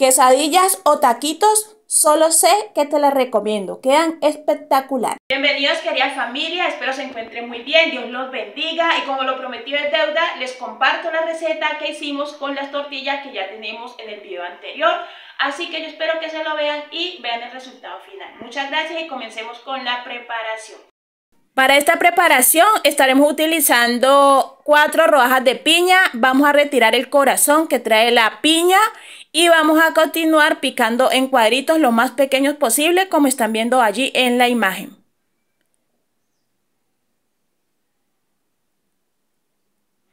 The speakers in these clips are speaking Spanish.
Quesadillas o taquitos, solo sé que te las recomiendo. Quedan espectacular. Bienvenidos querida familia, espero se encuentren muy bien, Dios los bendiga y como lo prometí es deuda, les comparto la receta que hicimos con las tortillas que ya tenemos en el video anterior. Así que yo espero que se lo vean y vean el resultado final. Muchas gracias y comencemos con la preparación. Para esta preparación estaremos utilizando cuatro rodajas de piña. Vamos a retirar el corazón que trae la piña y vamos a continuar picando en cuadritos lo más pequeños posible como están viendo allí en la imagen.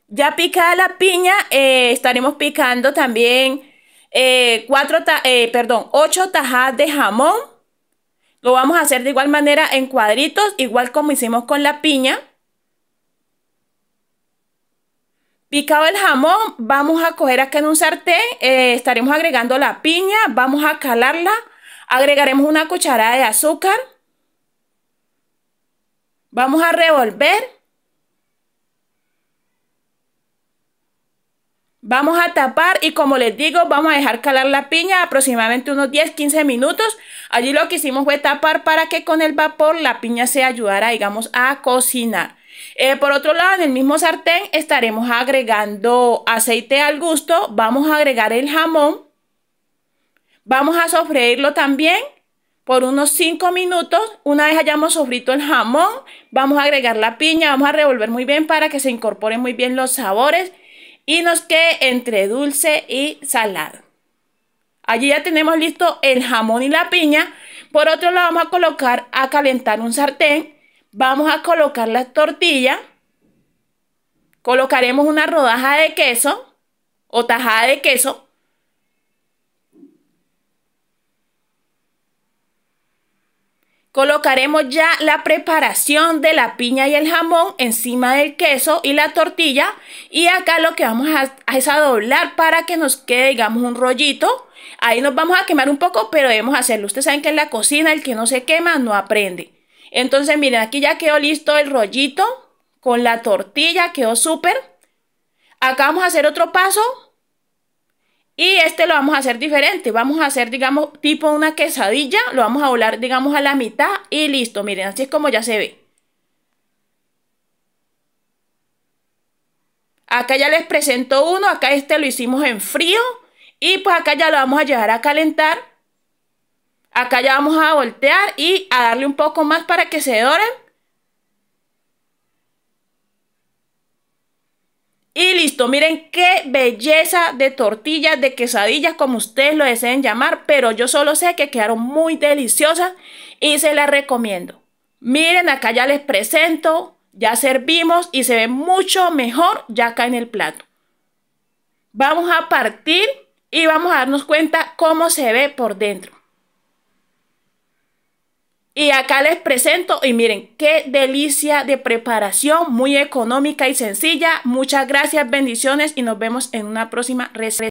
Ya picada la piña, eh, estaremos picando también eh, cuatro eh, perdón, 8 tajadas de jamón lo vamos a hacer de igual manera en cuadritos, igual como hicimos con la piña. Picado el jamón, vamos a coger acá en un sartén, eh, estaremos agregando la piña, vamos a calarla, agregaremos una cucharada de azúcar, vamos a revolver Vamos a tapar y como les digo, vamos a dejar calar la piña aproximadamente unos 10-15 minutos. Allí lo que hicimos fue tapar para que con el vapor la piña se ayudara, digamos, a cocinar. Eh, por otro lado, en el mismo sartén estaremos agregando aceite al gusto. Vamos a agregar el jamón. Vamos a sofreírlo también por unos 5 minutos. Una vez hayamos sofrito el jamón, vamos a agregar la piña. Vamos a revolver muy bien para que se incorporen muy bien los sabores y nos quede entre dulce y salado. Allí ya tenemos listo el jamón y la piña. Por otro lado vamos a colocar a calentar un sartén. Vamos a colocar la tortilla. Colocaremos una rodaja de queso o tajada de queso Colocaremos ya la preparación de la piña y el jamón encima del queso y la tortilla. Y acá lo que vamos a, es a doblar para que nos quede, digamos, un rollito. Ahí nos vamos a quemar un poco, pero debemos hacerlo. Ustedes saben que en la cocina el que no se quema no aprende. Entonces, miren, aquí ya quedó listo el rollito con la tortilla. Quedó súper. Acá vamos a hacer otro paso y este lo vamos a hacer diferente, vamos a hacer, digamos, tipo una quesadilla, lo vamos a volar, digamos, a la mitad y listo, miren, así es como ya se ve. Acá ya les presento uno, acá este lo hicimos en frío y pues acá ya lo vamos a llevar a calentar. Acá ya vamos a voltear y a darle un poco más para que se doren. Y listo, miren qué belleza de tortillas, de quesadillas, como ustedes lo deseen llamar, pero yo solo sé que quedaron muy deliciosas y se las recomiendo. Miren, acá ya les presento, ya servimos y se ve mucho mejor ya acá en el plato. Vamos a partir y vamos a darnos cuenta cómo se ve por dentro. Y acá les presento y miren, qué delicia de preparación, muy económica y sencilla. Muchas gracias, bendiciones y nos vemos en una próxima receta.